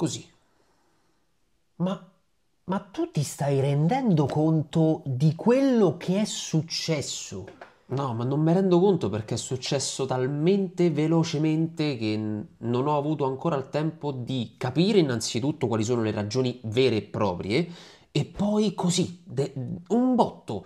così. Ma, ma tu ti stai rendendo conto di quello che è successo? No, ma non mi rendo conto perché è successo talmente velocemente che non ho avuto ancora il tempo di capire innanzitutto quali sono le ragioni vere e proprie e poi così, de- un botto.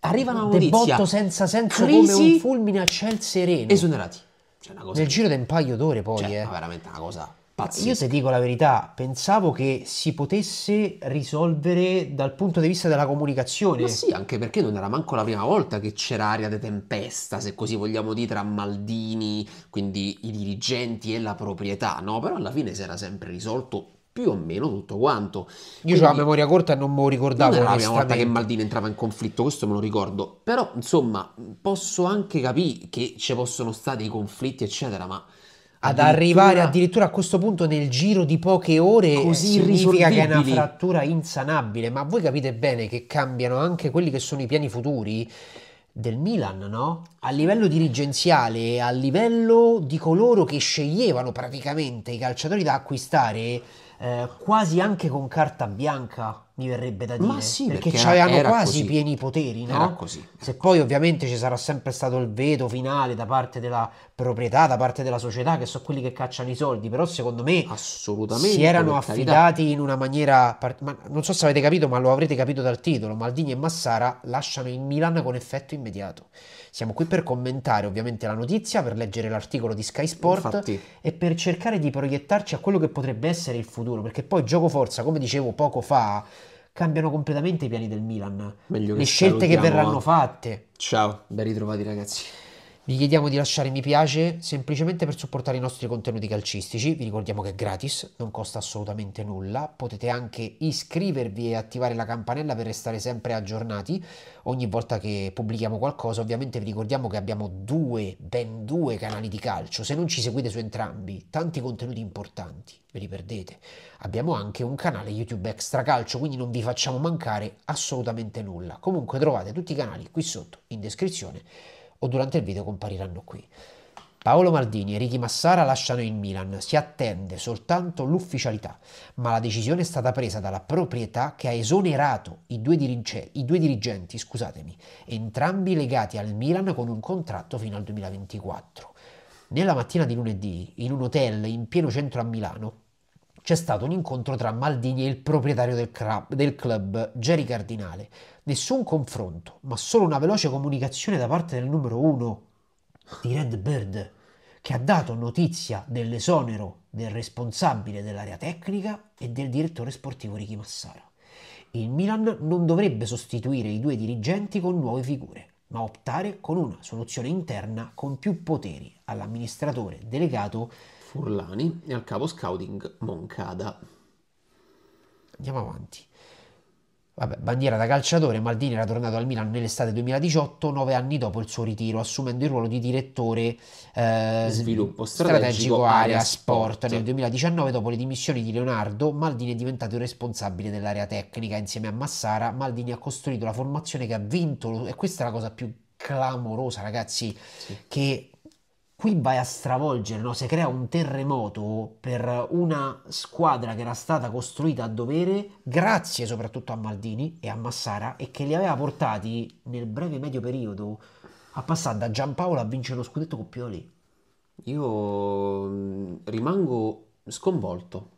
Arriva una notizia. Un botto senza senso crisi, come un fulmine a ciel sereno. Esonerati. Cioè una cosa Nel che... giro di un paio d'ore poi, cioè, eh. Ma veramente una cosa Pazzesco. Io se dico la verità, pensavo che si potesse risolvere dal punto di vista della comunicazione. Ma sì, anche perché non era manco la prima volta che c'era aria di tempesta, se così vogliamo dire, tra Maldini, quindi i dirigenti e la proprietà, no? Però alla fine si era sempre risolto più o meno tutto quanto. Io ho la memoria corta e non me lo ricordavo. Non era la prima volta che Maldini entrava in conflitto, questo me lo ricordo. Però, insomma, posso anche capire che ci possono stare dei conflitti, eccetera, ma ad arrivare addirittura a questo punto nel giro di poche ore eh, così significa che è una frattura insanabile. Ma voi capite bene che cambiano anche quelli che sono i piani futuri del Milan, no? A livello dirigenziale, a livello di coloro che sceglievano praticamente i calciatori da acquistare eh, quasi anche con carta bianca mi verrebbe da dire. Ma sì, perché, perché era, era quasi così. pieni poteri, no? Era così. Se poi ovviamente ci sarà sempre stato il veto finale da parte della proprietà, da parte della società, che sono quelli che cacciano i soldi, però secondo me Assolutamente, si erano affidati in una maniera... Ma non so se avete capito, ma lo avrete capito dal titolo, Maldini e Massara lasciano il Milan con effetto immediato. Siamo qui per commentare ovviamente la notizia, per leggere l'articolo di Sky Sport Infatti. e per cercare di proiettarci a quello che potrebbe essere il futuro, perché poi gioco forza, come dicevo poco fa cambiano completamente i piani del Milan, Meglio le scelte che verranno fatte. Ciao, ben ritrovati ragazzi. Vi chiediamo di lasciare mi piace semplicemente per supportare i nostri contenuti calcistici, vi ricordiamo che è gratis, non costa assolutamente nulla, potete anche iscrivervi e attivare la campanella per restare sempre aggiornati ogni volta che pubblichiamo qualcosa, ovviamente vi ricordiamo che abbiamo due, ben due canali di calcio, se non ci seguite su entrambi, tanti contenuti importanti, ve li perdete. Abbiamo anche un canale YouTube Extra Calcio, quindi non vi facciamo mancare assolutamente nulla. Comunque trovate tutti i canali qui sotto in descrizione o durante il video compariranno qui. Paolo Maldini e Ricky Massara lasciano il Milan, si attende soltanto l'ufficialità, ma la decisione è stata presa dalla proprietà che ha esonerato i due, dirige- i due dirigenti, scusatemi, entrambi legati al Milan con un contratto fino al 2024. Nella mattina di lunedì, in un hotel in pieno centro a Milano, c'è stato un incontro tra Maldini e il proprietario del, crab, del club, Jerry Cardinale. Nessun confronto, ma solo una veloce comunicazione da parte del numero uno di Red Bird, che ha dato notizia dell'esonero del responsabile dell'area tecnica e del direttore sportivo Ricky Massara. Il Milan non dovrebbe sostituire i due dirigenti con nuove figure, ma optare con una soluzione interna con più poteri all'amministratore delegato Furlani e al capo scouting Moncada. Andiamo avanti. Vabbè, bandiera da calciatore, Maldini era tornato al Milan nell'estate 2018, nove anni dopo il suo ritiro, assumendo il ruolo di direttore eh, sviluppo strategico, strategico area sport. sport. Nel 2019, dopo le dimissioni di Leonardo, Maldini è diventato il responsabile dell'area tecnica. Insieme a Massara, Maldini ha costruito la formazione che ha vinto, e questa è la cosa più clamorosa, ragazzi, sì. che qui vai a stravolgere, no? se crea un terremoto per una squadra che era stata costruita a dovere, grazie soprattutto a Maldini e a Massara, e che li aveva portati nel breve medio periodo a passare da Giampaolo a vincere lo scudetto con Pioli. Io mm, rimango sconvolto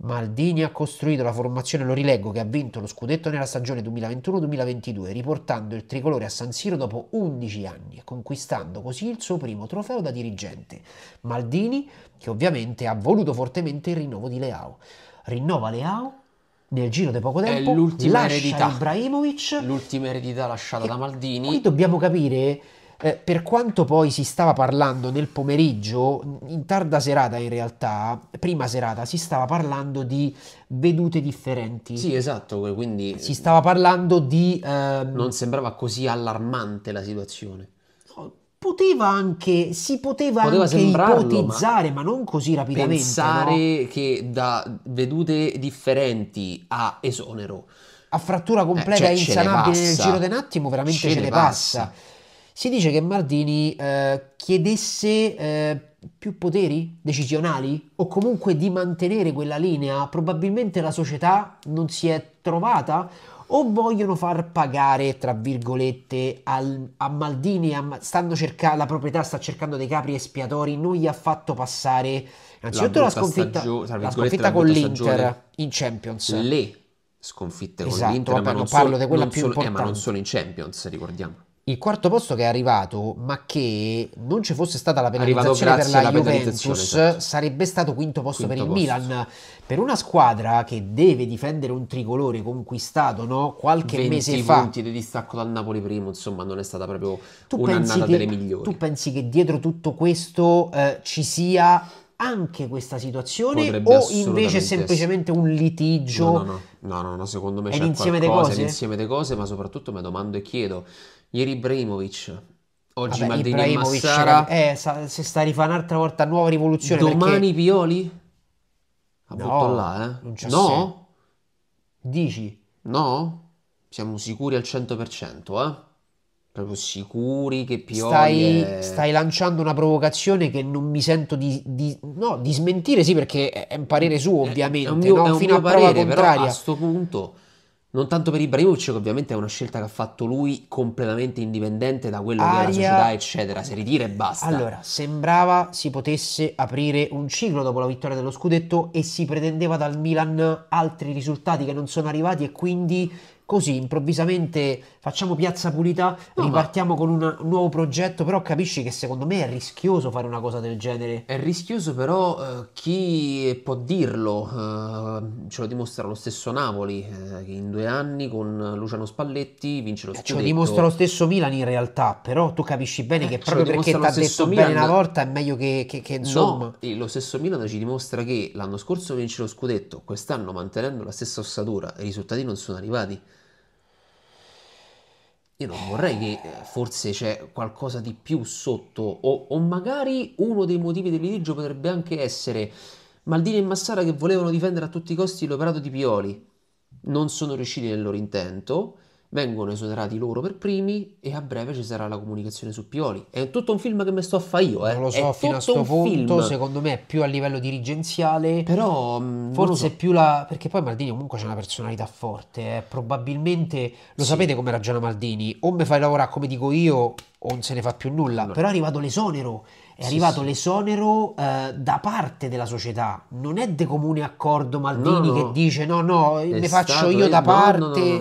Maldini ha costruito la formazione, lo rileggo, che ha vinto lo scudetto nella stagione 2021-2022, riportando il tricolore a San Siro dopo 11 anni e conquistando così il suo primo trofeo da dirigente. Maldini, che ovviamente ha voluto fortemente il rinnovo di Leao. Rinnova Leao nel giro di poco tempo, è l'ultima eredità. Ibrahimovic. L'ultima eredità lasciata da Maldini. Qui dobbiamo capire eh, per quanto poi si stava parlando nel pomeriggio, in tarda serata in realtà, prima serata, si stava parlando di vedute differenti. Sì, esatto, quindi... Si stava parlando di... Ehm... Non sembrava così allarmante la situazione. poteva anche, si poteva, poteva anche ipotizzare, ma, ma, non così rapidamente. Pensare no? che da vedute differenti a esonero... A frattura eh, completa cioè, e eh, cioè, insanabile nel giro di un attimo, veramente ce, ce ne passa. passa. Si dice che Maldini eh, chiedesse eh, più poteri decisionali o comunque di mantenere quella linea. Probabilmente la società non si è trovata o vogliono far pagare, tra virgolette, al, a Maldini, a, cerca- la proprietà sta cercando dei capri espiatori, non gli ha fatto passare innanzitutto la, la sconfitta, stagio- la sconfitta la con l'Inter stagione. in Champions. Le sconfitte con esatto, l'Inter, vabbè, ma non, parlo solo, di quella più solo, importante. Eh, ma non solo in Champions, ricordiamo il quarto posto che è arrivato, ma che non ci fosse stata la penalizzazione per la Juventus, esatto. sarebbe stato quinto posto quinto per il posto. Milan. Per una squadra che deve difendere un tricolore conquistato no? qualche mese fa. 20 punti di distacco dal Napoli primo, insomma, non è stata proprio tu un'annata che, delle migliori. Tu pensi che dietro tutto questo eh, ci sia anche questa situazione Potrebbe o invece semplicemente un litigio? No, no, no, no, no secondo me è c'è insieme qualcosa, cose? insieme di cose, ma soprattutto mi domando e chiedo Ieri Ibrahimovic, oggi Maldini e Massara. Eh, se sta a rifare un'altra volta nuova rivoluzione. Domani perché... Pioli? La no, butto là, eh. no? Sé. Dici? No? Siamo sicuri al 100%, eh? Proprio sicuri che Pioli stai, è... stai lanciando una provocazione che non mi sento di, di, no, di smentire, sì, perché è un parere suo, ovviamente, è, è un mio, no? Fino a parere, prova contraria. a questo punto non tanto per Ibrahimovic, che ovviamente è una scelta che ha fatto lui completamente indipendente da quello Aria... che è la società, eccetera. Si ritira e basta. Allora, sembrava si potesse aprire un ciclo dopo la vittoria dello scudetto e si pretendeva dal Milan altri risultati che non sono arrivati e quindi così improvvisamente facciamo piazza pulita, no, ripartiamo ma... con un nuovo progetto, però capisci che secondo me è rischioso fare una cosa del genere. È rischioso però eh, chi può dirlo, eh, ce lo dimostra lo stesso Napoli, eh, che in due anni con Luciano Spalletti vince lo scudetto. Eh, ce lo dimostra lo stesso Milan in realtà, però tu capisci bene eh, che proprio perché ti ha detto Milan... bene una volta è meglio che, che, che insomma... No, lo stesso Milan ci dimostra che l'anno scorso vince lo scudetto, quest'anno mantenendo la stessa ossatura i risultati non sono arrivati io non vorrei che eh, forse c'è qualcosa di più sotto o, o magari uno dei motivi del litigio potrebbe anche essere Maldini e Massara che volevano difendere a tutti i costi l'operato di Pioli, non sono riusciti nel loro intento vengono esonerati loro per primi e a breve ci sarà la comunicazione su Pioli. È tutto un film che mi sto a fare io, eh. Non lo so, è fino a sto punto, film. secondo me è più a livello dirigenziale. Però mm, forse so. più la perché poi Maldini comunque c'è una personalità forte, eh. probabilmente lo sì. sapete come ragiona Maldini, o mi fai lavorare come dico io o non se ne fa più nulla, allora. però è arrivato l'esonero è arrivato sì, l'esonero eh, da parte della società, non è di comune accordo Maldini no, no. che dice no, no, è mi faccio io da parte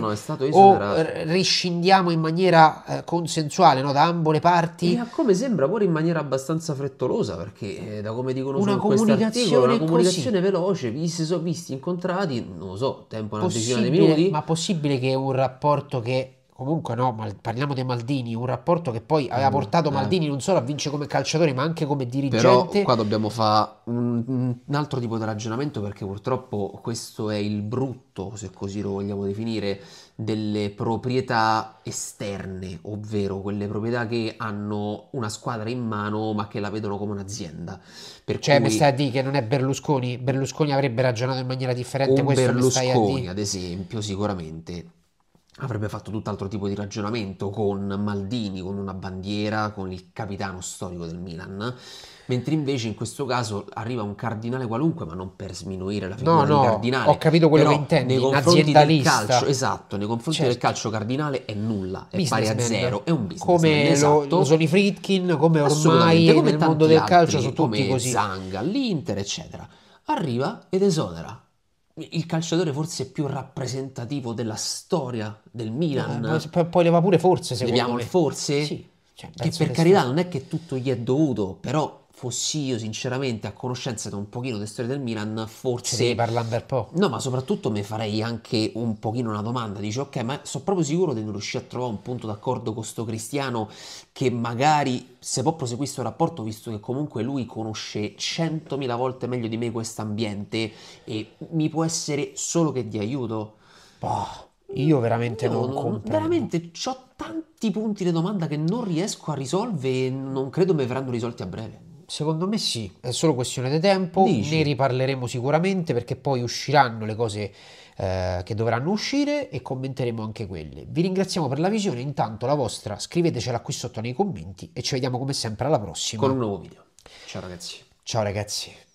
o eh, riscindiamo in maniera eh, consensuale da ambo le parti. E a come sembra pure in maniera abbastanza frettolosa perché eh, da come dicono una comunicazione, una comunicazione veloce, vi si sono visti incontrati, non lo so, tempo una decina di minuti. Ma possibile che un rapporto che comunque no, mal, parliamo di Maldini, un rapporto che poi aveva mm, portato eh. Maldini non solo a vincere come calciatore ma anche come dirigente. Però qua dobbiamo fare un, un, altro tipo di ragionamento perché purtroppo questo è il brutto, se così lo vogliamo definire, delle proprietà esterne, ovvero quelle proprietà che hanno una squadra in mano ma che la vedono come un'azienda. Per cioè cui... mi stai a dire che non è Berlusconi? Berlusconi avrebbe ragionato in maniera differente, questo Berlusconi, ad esempio, sicuramente avrebbe fatto tutt'altro tipo di ragionamento con Maldini, con una bandiera, con il capitano storico del Milan. Mentre invece in questo caso arriva un cardinale qualunque, ma non per sminuire la figura no, no, cardinale. Ho capito quello che intendi, nei confronti del calcio, esatto, nei confronti certo. del calcio cardinale è nulla, è pari a zero, è un business. Come esatto. lo, lo sono i Fritkin, come ormai come nel mondo del altri, calcio sono tutti come Zanga, l'Inter, eccetera. Arriva ed esonera il calciatore forse più rappresentativo della storia del Milan. No, eh, poi leva pure forse, secondo Leviamo me. Leviamo forse? Sì. Cioè, che per carità sia. non è che tutto gli è dovuto, però fossi io sinceramente a conoscenza di un pochino di storia del Milan, forse... Ci devi parlare per po'. No, ma soprattutto mi farei anche un pochino una domanda, dici ok, ma sono proprio sicuro di non riuscire a trovare un punto d'accordo con sto Cristiano che magari se può proseguire questo rapporto, visto che comunque lui conosce centomila volte meglio di me questo ambiente e mi può essere solo che di aiuto. Boh. Io veramente no, non comprendo. Veramente ho tanti punti di domanda che non riesco a risolvere e non credo mi verranno risolti a breve. Secondo me sì, è solo questione di tempo, Dici. ne riparleremo sicuramente perché poi usciranno le cose eh, che dovranno uscire e commenteremo anche quelle. Vi ringraziamo per la visione, intanto la vostra scrivetecela qui sotto nei commenti e ci vediamo come sempre alla prossima. Con un nuovo video. Ciao ragazzi. Ciao ragazzi.